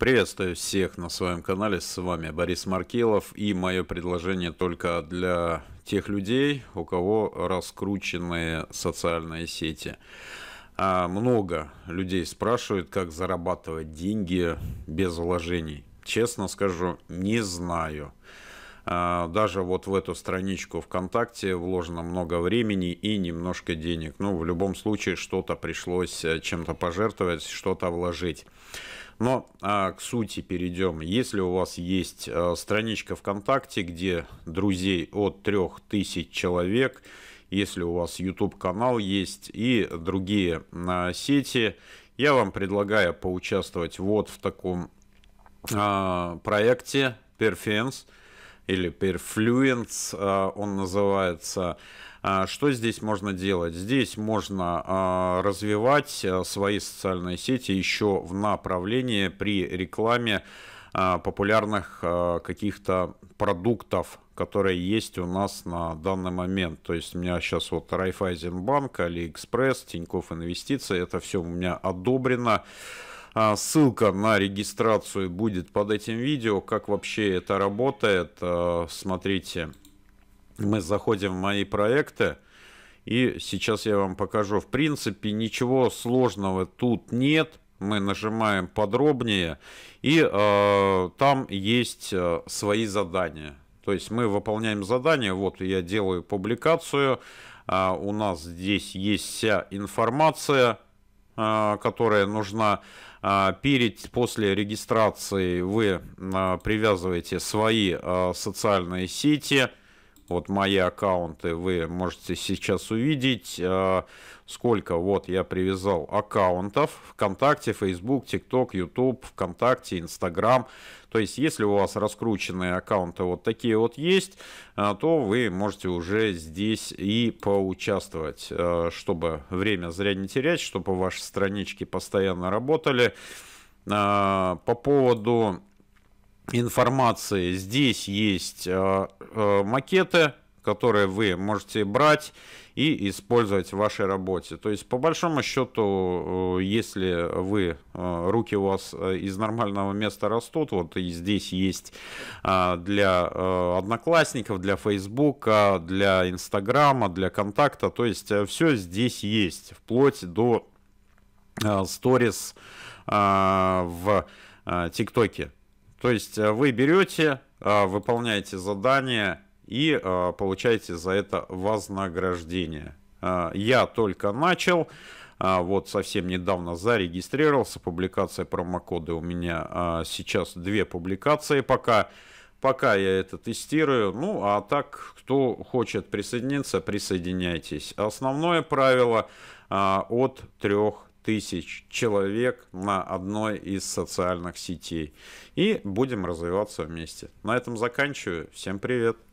Приветствую всех на своем канале, с вами Борис Маркелов и мое предложение только для тех людей, у кого раскрученные социальные сети. А, много людей спрашивают, как зарабатывать деньги без вложений. Честно скажу, Не знаю. А, даже вот в эту страничку ВКонтакте вложено много времени и немножко денег. Ну, в любом случае, что-то пришлось э, чем-то пожертвовать, что-то вложить. Но а, к сути перейдем. Если у вас есть а, страничка ВКонтакте, где друзей от 3000 человек, если у вас YouTube канал есть и другие а, сети, я вам предлагаю поучаствовать вот в таком а, проекте Perfence или Perfluence э, он называется. А, что здесь можно делать? Здесь можно а, развивать э, свои социальные сети еще в направлении при рекламе а, популярных э, каких-то продуктов, которые есть у нас на данный момент. То есть у меня сейчас вот Райфайзенбанк, Алиэкспресс, Тинькофф Инвестиции, это все у меня одобрено. А, ссылка на регистрацию будет под этим видео. Как вообще это работает, а, смотрите. Мы заходим в мои проекты. И сейчас я вам покажу. В принципе, ничего сложного тут нет. Мы нажимаем подробнее. И э, там есть э, свои задания. То есть мы выполняем задание. Вот я делаю публикацию. Э, у нас здесь есть вся информация а, которая нужна а, перед, после регистрации вы а, привязываете свои социальные сети – вот мои аккаунты вы можете сейчас увидеть. Э, сколько вот я привязал аккаунтов. ВКонтакте, Facebook, TikTok, YouTube, ВКонтакте, Instagram. То есть, если у вас раскрученные аккаунты вот такие вот есть, э, то вы можете уже здесь и поучаствовать, э, чтобы время зря не терять, чтобы ваши странички постоянно работали. По поводу информации. Здесь есть э, э, макеты, которые вы можете брать и использовать в вашей работе. То есть, по большому счету, э, если вы, руки у вас из нормального места растут, вот и здесь есть для одноклассников, для Фейсбука, для Инстаграма, для Контакта, то есть все здесь есть, вплоть до сторис в ТикТоке. То есть э, вы берете, э, выполняете задание и э, получаете за это вознаграждение. Я только начал, вот совсем недавно зарегистрировался, публикация промокоды у меня сейчас две публикации пока пока я это тестирую. Ну, а так, кто хочет присоединиться, присоединяйтесь. Основное правило от трех тысяч человек на одной из социальных сетей. И будем развиваться вместе. На этом заканчиваю. Всем привет!